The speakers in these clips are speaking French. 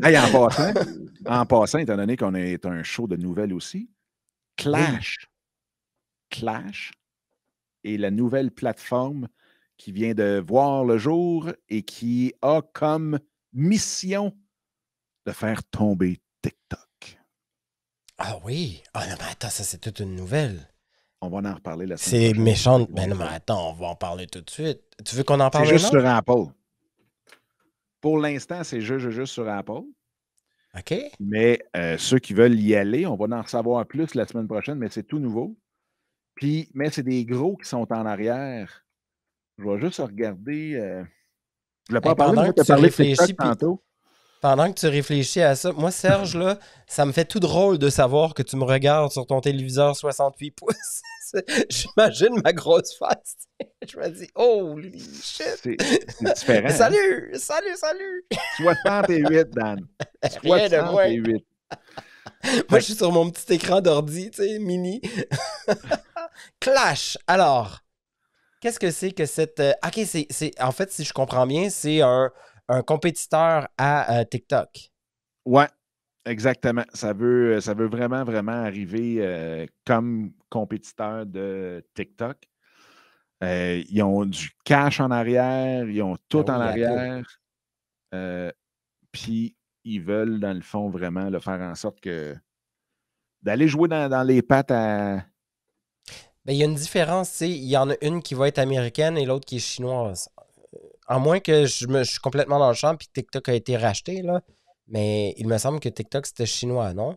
en, passant, étant donné qu'on est un show de nouvelles aussi, Clash, Clash est la nouvelle plateforme qui vient de voir le jour et qui a comme mission de faire tomber TikTok. Ah oui? Ah non, mais attends, ça c'est toute une nouvelle. On va en reparler la semaine C'est méchant. Ben non, mais attends, on va en parler tout de suite. Tu veux qu'on en parle C'est juste sur Apple. Pour l'instant, c'est juste, juste sur Apple. OK. Mais euh, ceux qui veulent y aller, on va en savoir plus la semaine prochaine, mais c'est tout nouveau. Puis, mais c'est des gros qui sont en arrière. Je vais juste regarder. Euh, je ne tu Pendant que tu réfléchis à ça, moi, Serge, là, ça me fait tout drôle de savoir que tu me regardes sur ton téléviseur 68 pouces. J'imagine ma grosse face je me dis, holy shit! C'est différent. Hein? salut, salut, salut! 68, Dan. Moi, je suis sur mon petit écran d'ordi, tu sais, mini. Clash. Alors, qu'est-ce que c'est que cette. Euh, ok, c'est. En fait, si je comprends bien, c'est un, compétiteur à euh, TikTok. Ouais, exactement. Ça veut, ça veut vraiment, vraiment arriver euh, comme compétiteur de TikTok. Euh, ils ont du cash en arrière, ils ont tout ben en arrière. Euh, puis ils veulent, dans le fond, vraiment le faire en sorte que d'aller jouer dans, les pattes à. Ben, il y a une différence, il y en a une qui va être américaine et l'autre qui est chinoise. À moins que je, me, suis complètement dans le champ et TikTok a été racheté, là. Mais il me semble que TikTok, c'était chinois, non?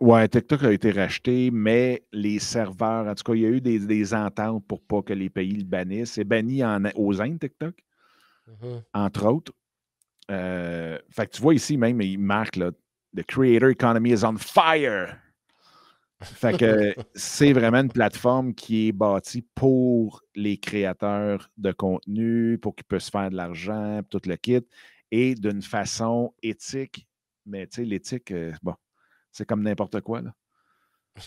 Ouais, TikTok a été racheté, mais les serveurs, en tout cas, il y a eu des, ententes pour pas que les pays le bannissent. C'est banni en, aux Indes, TikTok, mhm. entre autres. Euh, fait que tu vois ici même, il marque là, The Creator Economy is on fire. Fait que c'est vraiment une plateforme qui est bâtie pour les créateurs de contenu, pour qu'ils puissent faire de l'argent, tout le kit, et d'une façon éthique. Mais tu sais, l'éthique, euh, bon, c'est comme n'importe quoi. Là.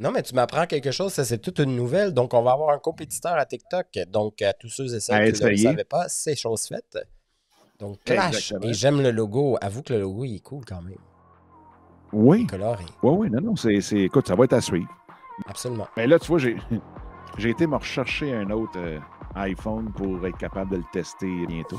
Non, mais tu m'apprends quelque chose, ça c'est toute une nouvelle. Donc, on va avoir un compétiteur à TikTok. Donc, à euh, tous ceux et celles ben, qui ne le savaient pas, c'est chose faite. Donc, Clash. Et j'aime le logo. Avoue que le logo, il est cool quand même. Oui. Coloré. Oui, oui, non, non. C'est, Écoute, ça va être à suivre. Absolument. Mais là, tu vois, j'ai, été me rechercher un autre euh, iPhone pour être capable de le tester bientôt.